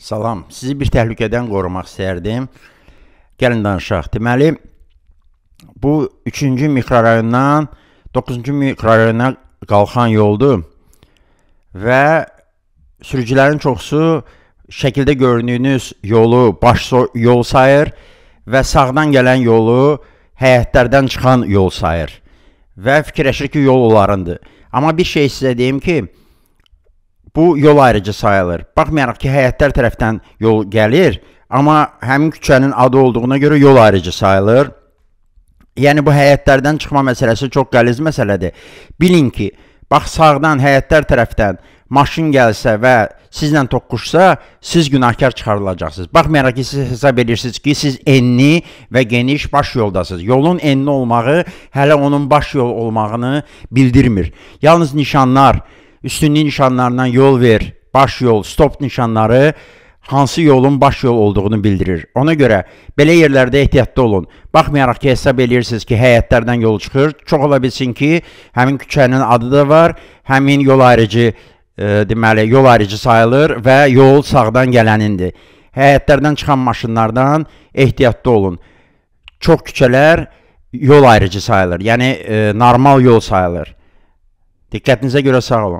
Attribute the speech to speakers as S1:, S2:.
S1: Salam. Sizi bir təhlükədən qorumaq istərdim. Gəlin danışaq. Deməli, bu 3-cü mikrorayondan 9-cu mikrorayona qalxan yoldur və sürücülərin çoxusu şəkildə gördüyünüz yolu baş yol sayır və sağdan gələn yolu həyətlərdən çıxan yol sayır və fikirləşir ki, yol onlarındır. Amma bir şey sizə deyim ki, Bu yol ayrıcı sayılır. Baxmayaraq ki, həyətlər tərəfdən yol gəlir, amma həmin küçənin adı olduğuna görə yol ayrıcı sayılır. Yəni bu həyətlərdən çıxma məsələsi çox qəliz məsələdir. Bilin ki, bax sağdan həyətlər tərəfdən maşın gəlsə və sizlə toqquşsa, siz günahkar çıxarılacaqsınız. Baxmayaraq ki, siz hesab edirsiniz ki, siz enli və geniş baş yoldasınız. Yolun enli olmağı hələ onun baş yol olmağını bildirmir. Yalnız nişanlar, üstünlük nişanlarından yol ver, baş yol, stop nişanları hansı yolun baş yol olduğunu bildirir. Ona görə belə yerlərdə ehtiyatlı olun. Baxmayaraq ki, hesab eləyirsiniz ki, həyətlərdən yol çıxır. Çox ola bilsin ki, həmin küçənin adı da var, həmin yol ayrıcı e, deməli yol ayrıcı sayılır və yol sağdan gələnindir. Həyətlərdən çıxan maşınlardan ehtiyatlı olun. Çox küçələr yol ayrıcı sayılır. Yəni e, normal yol sayılır. Diqqətinizə görə sağ olun.